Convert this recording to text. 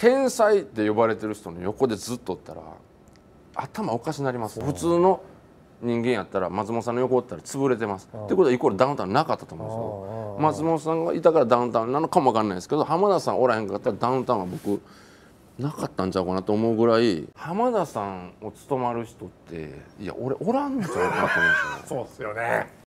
天才って呼ばれてる人の横でずっとおったら頭おかしなります普通の人間やったら松本さんの横おったら潰れてますってことはイコールダウンタウンなかったと思うんですよ松本さんがいたからダウンタウンなのかもわかんないですけど浜田さんおらへんかったらダウンタウンは僕なかったんちゃうかなと思うぐらい浜田さんを務まる人っていや俺おらんのちゃうかなと思うんですよね そうですよね